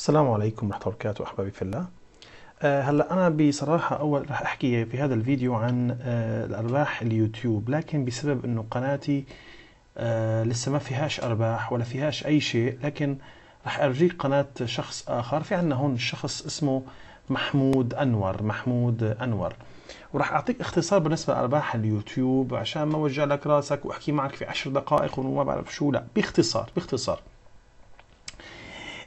السلام عليكم ورحمة الله وبركاته أحبابي في الله آه، هلا أنا بصراحة أول رح أحكي في هذا الفيديو عن آه، الأرباح اليوتيوب لكن بسبب إنه قناتي آه، لسه ما فيهاش أرباح ولا فيهاش أي شيء لكن رح أرجيك قناة شخص آخر في عنا هون شخص اسمه محمود أنور محمود أنور ورح اعطيك اختصار بالنسبه لارباح اليوتيوب عشان ما وجع لك راسك واحكي معك في عشر دقائق وما بعرف شو لا باختصار باختصار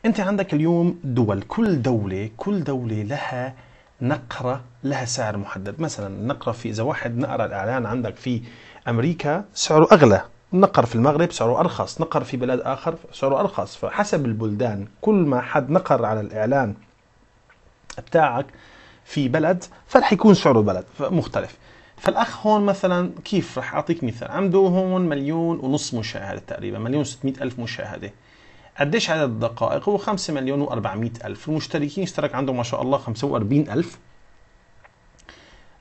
انت عندك اليوم دول كل دوله كل دوله لها نقرة لها سعر محدد مثلا النقرة في إذا واحد نقر الإعلان عندك في أمريكا سعره أغلى نقر في المغرب سعره أرخص نقر في بلد آخر سعره أرخص فحسب البلدان كل ما حد نقر على الإعلان بتاعك في بلد فرح يكون سعره بلد مختلف فالأخ هون مثلا كيف رح أعطيك مثال عنده هون مليون ونص مشاهدة تقريبا مليون و600 ألف مشاهدة قديش عدد الدقائق هو 5 مليون و400 الف المشتركين اشترك عندهم ما شاء الله 45 الف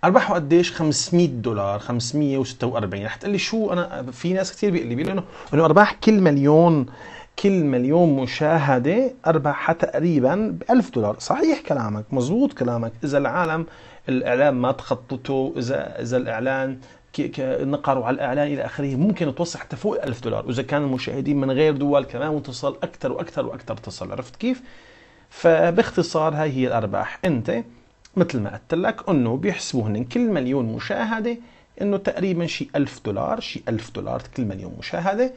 ارباحه قديش 500 دولار 546 رح تقول لي شو انا في ناس كثير بيقول لي انه انه ارباح كل مليون كل مليون مشاهدة أرباحها تقريبا بألف 1000 دولار صحيح كلامك مزبوط كلامك إذا العالم الإعلام ما تخططه إذا إذا الإعلان النقر على الاعلان الى اخره ممكن توصل حتى فوق 1000 دولار واذا كان المشاهدين من غير دول كمان وتصل اكثر واكثر واكثر تصل عرفت كيف فباختصار هاي هي الارباح انت مثل ما قلت لك انه بيحسبوا هن كل مليون مشاهده انه تقريبا شيء 1000 دولار شيء 1000 دولار كل مليون مشاهده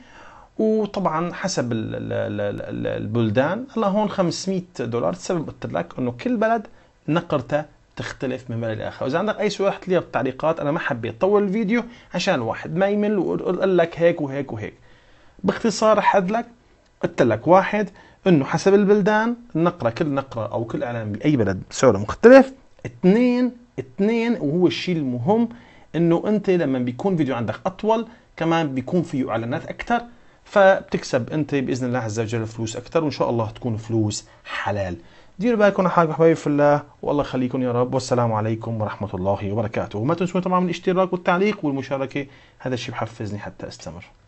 وطبعا حسب البلدان هلا هون 500 دولار السبب قلت لك انه كل بلد نقرته تختلف من بلد لاخر وإذا عندك اي سؤال حط لي بالتعليقات انا ما حبيت طول الفيديو عشان الواحد ما يمل وقول لك هيك وهيك وهيك باختصار حد لك قلت لك واحد انه حسب البلدان نقرا كل نقره او كل اعلان باي بلد سعره مختلف اثنين اثنين وهو الشيء المهم انه انت لما بيكون فيديو عندك اطول كمان بيكون فيه اعلانات اكثر فبتكسب انت باذن الله عز وجل فلوس اكثر وان شاء الله تكون فلوس حلال ديروا بالكم حاجه حبايب في الله والله يخليكم يا رب والسلام عليكم ورحمه الله وبركاته وما تنسوا طبعا من الاشتراك والتعليق والمشاركه هذا الشيء بحفزني حتى استمر